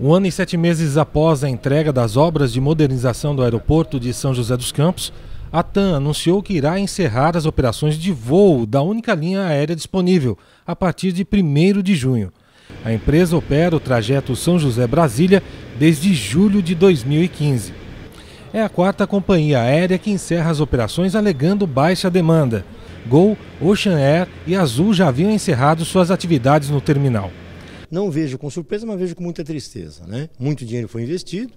Um ano e sete meses após a entrega das obras de modernização do aeroporto de São José dos Campos, a TAM anunciou que irá encerrar as operações de voo da única linha aérea disponível a partir de 1 de junho. A empresa opera o trajeto São José-Brasília desde julho de 2015. É a quarta companhia aérea que encerra as operações alegando baixa demanda. Gol, Ocean Air e Azul já haviam encerrado suas atividades no terminal. Não vejo com surpresa, mas vejo com muita tristeza. Né? Muito dinheiro foi investido,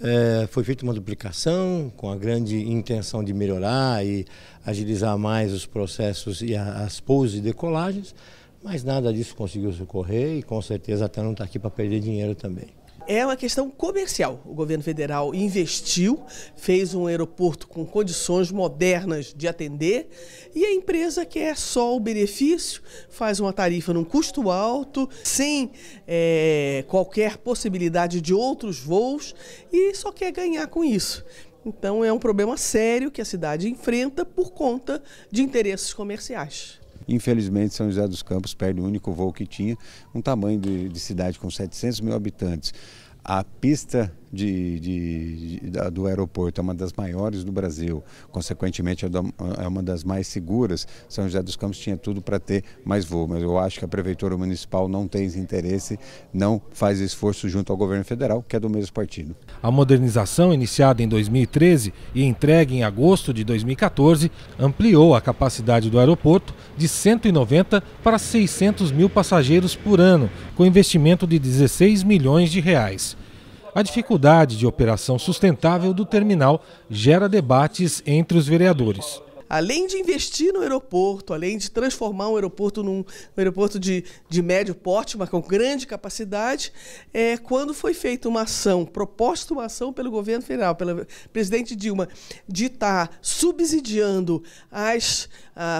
é, foi feita uma duplicação com a grande intenção de melhorar e agilizar mais os processos e as pousos e decolagens, mas nada disso conseguiu socorrer e com certeza até não está aqui para perder dinheiro também. É uma questão comercial. O governo federal investiu, fez um aeroporto com condições modernas de atender e a empresa quer só o benefício, faz uma tarifa num custo alto, sem é, qualquer possibilidade de outros voos e só quer ganhar com isso. Então é um problema sério que a cidade enfrenta por conta de interesses comerciais. Infelizmente, São José dos Campos perde o único voo que tinha, um tamanho de, de cidade com 700 mil habitantes. A pista de, de, de do aeroporto, é uma das maiores do Brasil, consequentemente é, é uma das mais seguras. São José dos Campos tinha tudo para ter mais voo, mas eu acho que a Prefeitura Municipal não tem esse interesse, não faz esforço junto ao governo federal, que é do mesmo partido. A modernização, iniciada em 2013 e entregue em agosto de 2014, ampliou a capacidade do aeroporto de 190 para 600 mil passageiros por ano, com investimento de 16 milhões de reais. A dificuldade de operação sustentável do terminal gera debates entre os vereadores além de investir no aeroporto, além de transformar um aeroporto num, um aeroporto de, de médio porte, mas com grande capacidade, é, quando foi feita uma ação, proposta uma ação pelo governo federal, pela presidente Dilma, de estar tá subsidiando as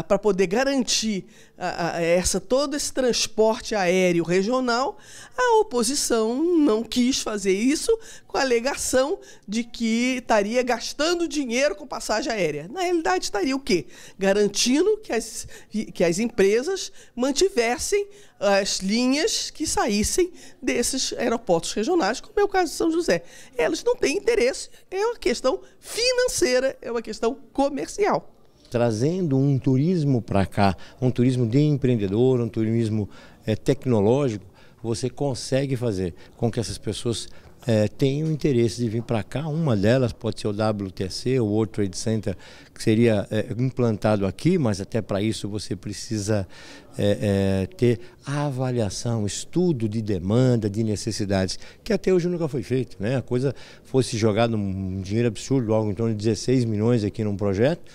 para poder garantir a, a, essa todo esse transporte aéreo regional, a oposição não quis fazer isso com a alegação de que estaria gastando dinheiro com passagem aérea. Na realidade, estaria. O quê? Garantindo que as, que as empresas mantivessem as linhas que saíssem desses aeroportos regionais, como é o caso de São José. Elas não têm interesse, é uma questão financeira, é uma questão comercial trazendo um turismo para cá, um turismo de empreendedor, um turismo é, tecnológico, você consegue fazer com que essas pessoas é, tem o interesse de vir para cá. Uma delas pode ser o WTC, o World Trade Center, que seria é, implantado aqui, mas até para isso você precisa é, é ter a avaliação, estudo de demanda, de necessidades, que até hoje nunca foi feito. Né? A coisa fosse jogada um dinheiro absurdo, algo em torno de 16 milhões aqui num projeto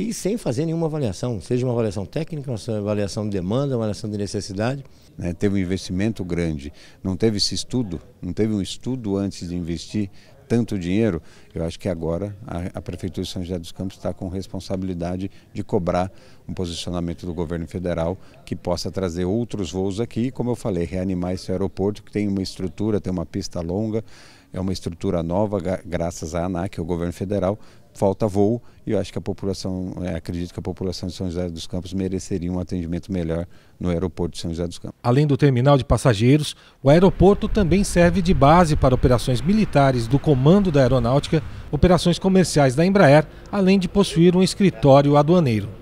e sem fazer nenhuma avaliação, seja uma avaliação técnica, uma avaliação de demanda, uma avaliação de necessidade. É, teve um investimento grande, não teve esse estudo, não teve um estudo antes de investir tanto dinheiro, eu acho que agora a, a, Prefeitura de São José dos Campos está com responsabilidade de cobrar um posicionamento do governo federal que possa trazer outros voos aqui, como eu falei, reanimar esse aeroporto que tem uma estrutura, tem uma pista longa, é uma estrutura nova, graças à ANAC, o governo federal, falta voo e eu acho que a população, é, acredito que a população de São José dos Campos mereceria um atendimento melhor no aeroporto de São José dos Campos. Além do terminal de passageiros, o aeroporto também serve de base para operações militares do Comando da Aeronáutica, operações comerciais da Embraer, além de possuir um escritório aduaneiro.